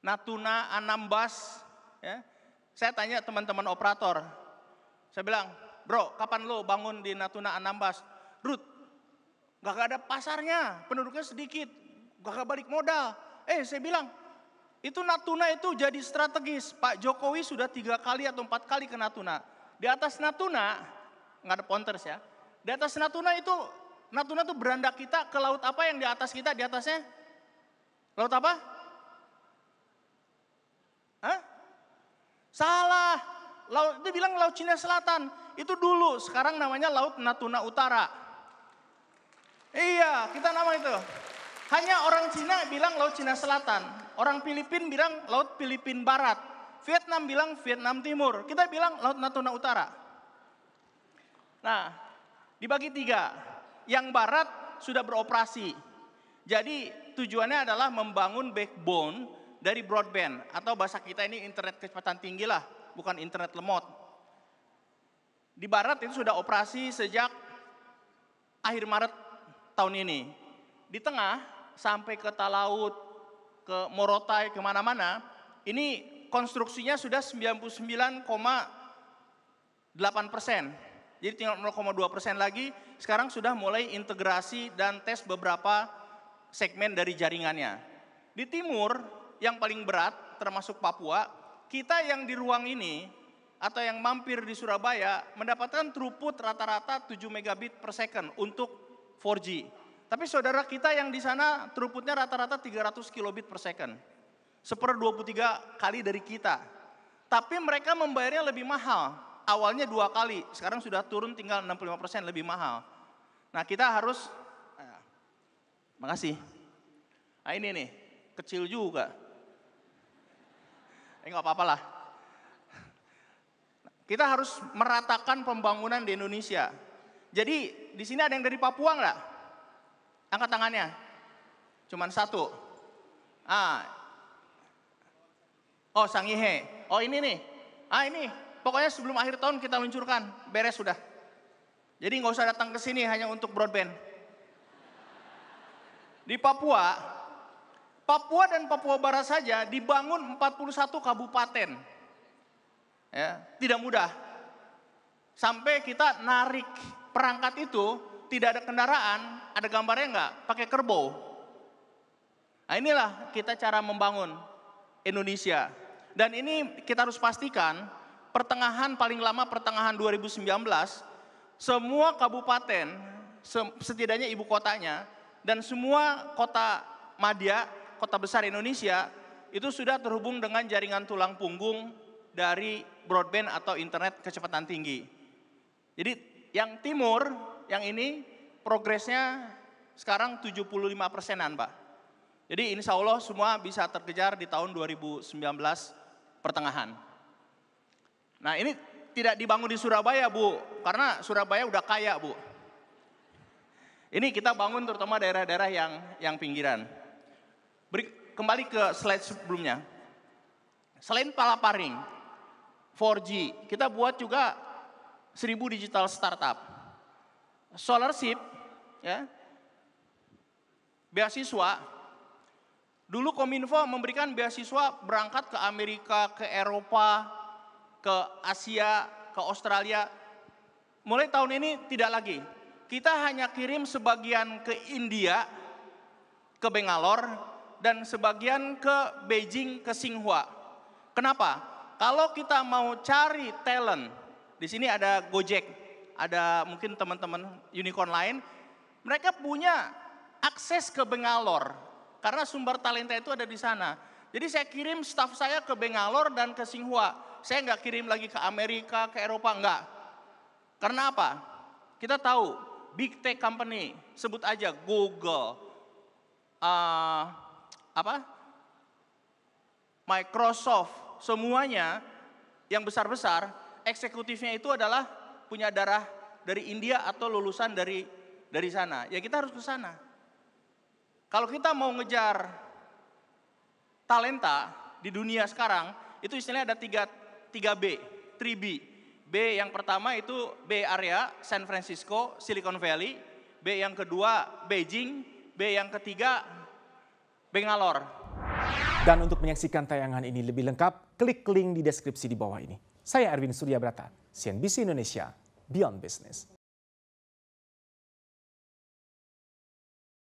Natuna, Anambas. Ya. Saya tanya teman-teman operator, saya bilang, bro kapan lo bangun di Natuna, Anambas? Rut, gak ada pasarnya, penduduknya sedikit, gak balik modal. Eh saya bilang, itu Natuna itu jadi strategis. Pak Jokowi sudah tiga kali atau empat kali ke Natuna. Di atas Natuna, nggak ada ponters ya. Di atas Natuna itu, Natuna itu beranda kita ke laut apa yang di atas kita, di atasnya? Laut apa? Salah. Laut, dia bilang Laut Cina Selatan. Itu dulu, sekarang namanya Laut Natuna Utara. Iya, kita nama itu. Hanya orang Cina bilang Laut Cina Selatan. Orang Filipin bilang Laut Filipin Barat. Vietnam bilang Vietnam Timur. Kita bilang Laut Natuna Utara. Nah, dibagi tiga. Yang barat sudah beroperasi. Jadi tujuannya adalah membangun backbone dari broadband atau bahasa kita ini internet kecepatan tinggi lah, bukan internet lemot. Di barat itu sudah operasi sejak akhir Maret tahun ini. Di tengah sampai ke Talaut, ke Morotai, kemana-mana, ini konstruksinya sudah 99,8 persen. Jadi tinggal 0,2 persen lagi, sekarang sudah mulai integrasi dan tes beberapa segmen dari jaringannya. Di timur, yang paling berat termasuk Papua, kita yang di ruang ini atau yang mampir di Surabaya mendapatkan throughput rata-rata 7 megabit per second untuk 4G. Tapi saudara kita yang di sana throughputnya rata-rata 300 kilobit per second. Seper 23 kali dari kita. Tapi mereka membayarnya lebih mahal. Awalnya dua kali, sekarang sudah turun tinggal 65% lebih mahal. Nah kita harus, eh, makasih. Nah ini nih, kecil juga. Eh apa-apa lah. Kita harus meratakan pembangunan di Indonesia. Jadi di sini ada yang dari Papua nggak? Angkat tangannya. Cuman satu. Ah. Oh Sangihe. Oh ini nih. Ah ini. Pokoknya sebelum akhir tahun kita luncurkan. Beres sudah. Jadi nggak usah datang ke sini hanya untuk broadband. Di Papua Papua dan Papua Barat saja dibangun 41 kabupaten. Ya, tidak mudah. Sampai kita narik perangkat itu, tidak ada kendaraan, ada gambarnya enggak? Pakai kerbau. Nah inilah kita cara membangun Indonesia. Dan ini kita harus pastikan pertengahan paling lama pertengahan 2019 semua kabupaten setidaknya ibu kotanya dan semua kota madya kota besar Indonesia itu sudah terhubung dengan jaringan tulang punggung dari broadband atau internet kecepatan tinggi. Jadi yang timur, yang ini progresnya sekarang 75 persenan Pak. Jadi insya Allah semua bisa terkejar di tahun 2019 pertengahan. Nah ini tidak dibangun di Surabaya Bu, karena Surabaya udah kaya Bu. Ini kita bangun terutama daerah-daerah yang yang pinggiran kembali ke slide sebelumnya. Selain palaparing, 4G, kita buat juga 1000 digital startup. solarship ya, beasiswa, dulu Kominfo memberikan beasiswa berangkat ke Amerika, ke Eropa, ke Asia, ke Australia. Mulai tahun ini tidak lagi. Kita hanya kirim sebagian ke India, ke Bangalore, dan sebagian ke Beijing ke Singhua. Kenapa? Kalau kita mau cari talent, di sini ada Gojek, ada mungkin teman-teman unicorn lain, mereka punya akses ke Bengalor karena sumber talenta itu ada di sana. Jadi saya kirim staff saya ke Bengalor dan ke Singhua. Saya nggak kirim lagi ke Amerika, ke Eropa, enggak. Karena apa? Kita tahu big tech company, sebut aja Google, uh, apa? Microsoft, semuanya yang besar-besar, eksekutifnya itu adalah punya darah dari India atau lulusan dari dari sana. Ya kita harus ke sana. Kalau kita mau ngejar talenta di dunia sekarang, itu istilahnya ada tiga, tiga B, 3B. B yang pertama itu B area, San Francisco, Silicon Valley. B yang kedua Beijing. B yang ketiga Bengalor. Dan untuk menyaksikan tayangan ini lebih lengkap, klik link di deskripsi di bawah ini. Saya Erwin Surya Brata, CNBC Indonesia, Beyond Business.